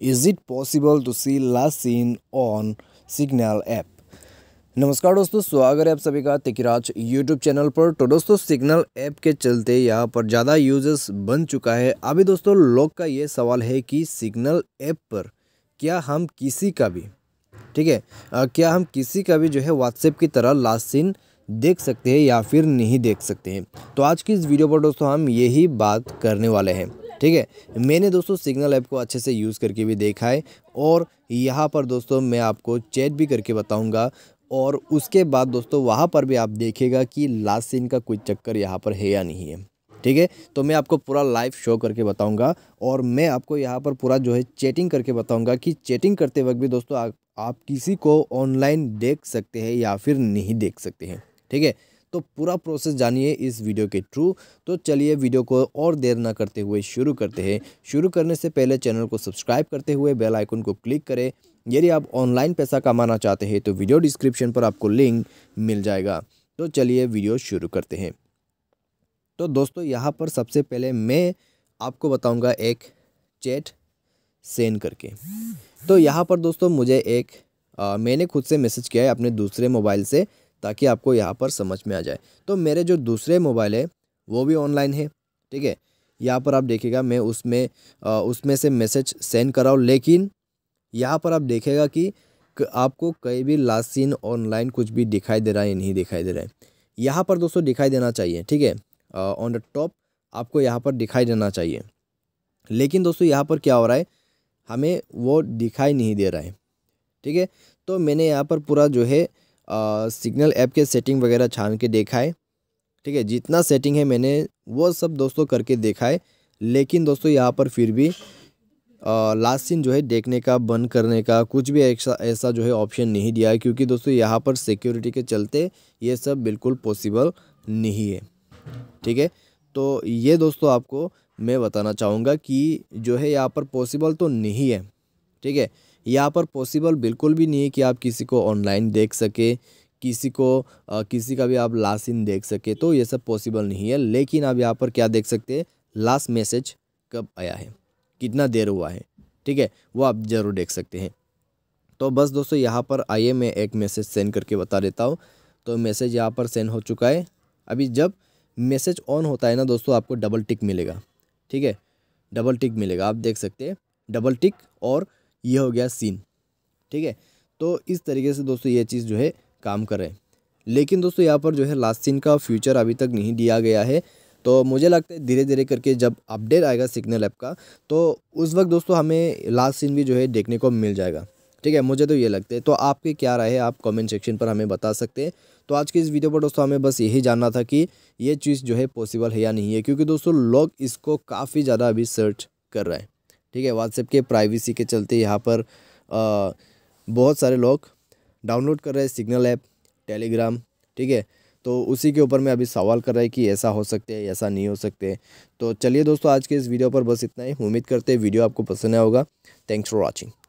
is it possible to see last seen on signal app नमस्कार दोस्तों स्वागत है आप सभी का तिकराज यूट्यूब चैनल पर तो दोस्तों सिग्नल ऐप के चलते यहाँ पर ज़्यादा यूजर्स बन चुका है अभी दोस्तों लोग का ये सवाल है कि सिग्नल ऐप पर क्या हम किसी का भी ठीक है क्या हम किसी का भी जो है व्हाट्सएप की तरह लास्ट सीन देख सकते हैं या फिर नहीं देख सकते हैं तो आज की इस वीडियो पर दोस्तों हम यही बात करने वाले हैं ठीक है मैंने दोस्तों सिग्नल ऐप को अच्छे से यूज़ करके भी देखा है और यहाँ पर दोस्तों मैं आपको चैट भी करके बताऊँगा और उसके बाद दोस्तों वहाँ पर भी आप देखेगा कि लास्ट सीन का कोई चक्कर यहाँ पर है या नहीं है ठीक है तो मैं आपको पूरा लाइव शो करके बताऊंगा और मैं आपको यहाँ पर पूरा जो है चैटिंग करके बताऊंगा कि चैटिंग करते वक्त भी दोस्तों आ, आप किसी को ऑनलाइन देख सकते हैं या फिर नहीं देख सकते हैं ठीक है तो पूरा प्रोसेस जानिए इस वीडियो के थ्रू तो चलिए वीडियो को और देर ना करते हुए शुरू करते हैं शुरू करने से पहले चैनल को सब्सक्राइब करते हुए बेल आइकन को क्लिक करें यदि आप ऑनलाइन पैसा कमाना चाहते हैं तो वीडियो डिस्क्रिप्शन पर आपको लिंक मिल जाएगा तो चलिए वीडियो शुरू करते हैं तो दोस्तों यहाँ पर सबसे पहले मैं आपको बताऊँगा एक चैट सेंड करके तो यहाँ पर दोस्तों मुझे एक आ, मैंने खुद से मैसेज किया है अपने दूसरे मोबाइल से ताकि आपको यहाँ पर समझ में आ जाए तो मेरे जो दूसरे मोबाइल है वो भी ऑनलाइन है ठीक है यहाँ पर आप देखिएगा मैं उसमें उसमें से मैसेज सेंड कराऊँ लेकिन यहाँ पर आप देखेगा कि आपको कहीं भी लास्ट सीन ऑनलाइन कुछ भी दिखाई दे रहा है नहीं दिखाई दे रहा है यहाँ पर दोस्तों दिखाई देना चाहिए ठीक है ऑन द टॉप आपको यहाँ पर दिखाई देना चाहिए लेकिन दोस्तों यहाँ पर क्या हो रहा है हमें वो दिखाई नहीं दे रहा है ठीक है तो मैंने यहाँ पर पूरा जो है सिग्नल ऐप के सेटिंग वगैरह छान के देखा है ठीक है जितना सेटिंग है मैंने वो सब दोस्तों करके देखा है लेकिन दोस्तों यहाँ पर फिर भी लास्ट सीन जो है देखने का बंद करने का कुछ भी ऐसा ऐसा जो है ऑप्शन नहीं दिया है क्योंकि दोस्तों यहाँ पर सिक्योरिटी के चलते ये सब बिल्कुल पॉसिबल नहीं है ठीक है तो ये दोस्तों आपको मैं बताना चाहूँगा कि जो है यहाँ पर पॉसिबल तो नहीं है ठीक है यहाँ पर पॉसिबल बिल्कुल भी नहीं है कि आप किसी को ऑनलाइन देख सके किसी को आ, किसी का भी आप लास्ट इन देख सके तो ये सब पॉसिबल नहीं है लेकिन आप यहाँ पर क्या देख सकते हैं लास्ट मैसेज कब आया है कितना देर हुआ है ठीक है वो आप ज़रूर देख सकते हैं तो बस दोस्तों यहाँ पर आइए मैं एक मैसेज सेंड करके बता देता हूँ तो मैसेज यहाँ पर सेंड हो चुका है अभी जब मैसेज ऑन होता है ना दोस्तों आपको डबल टिक मिलेगा ठीक है डबल टिक मिलेगा आप देख सकते हैं डबल टिक और ये हो गया सीन ठीक है तो इस तरीके से दोस्तों ये चीज़ जो है काम कर रहे हैं लेकिन दोस्तों यहाँ पर जो है लास्ट सीन का फ्यूचर अभी तक नहीं दिया गया है तो मुझे लगता है धीरे धीरे करके जब अपडेट आएगा सिग्नल ऐप का तो उस वक्त दोस्तों हमें लास्ट सीन भी जो है देखने को मिल जाएगा ठीक है मुझे तो ये लगता है तो आपके क्या राय है आप कमेंट सेक्शन पर हमें बता सकते हैं तो आज के इस वीडियो पर दोस्तों हमें बस यही जानना था कि ये चीज़ जो है पॉसिबल है या नहीं है क्योंकि दोस्तों लोग इसको काफ़ी ज़्यादा अभी सर्च कर रहे हैं ठीक है व्हाट्सएप के प्राइवेसी के चलते यहाँ पर आ, बहुत सारे लोग डाउनलोड कर रहे हैं सिग्नल ऐप टेलीग्राम ठीक है तो उसी के ऊपर मैं अभी सवाल कर रहा है कि ऐसा हो सकते है ऐसा नहीं हो सकते तो चलिए दोस्तों आज के इस वीडियो पर बस इतना ही उम्मीद करते हैं वीडियो आपको पसंद आया होगा थैंक्स फॉर वॉचिंग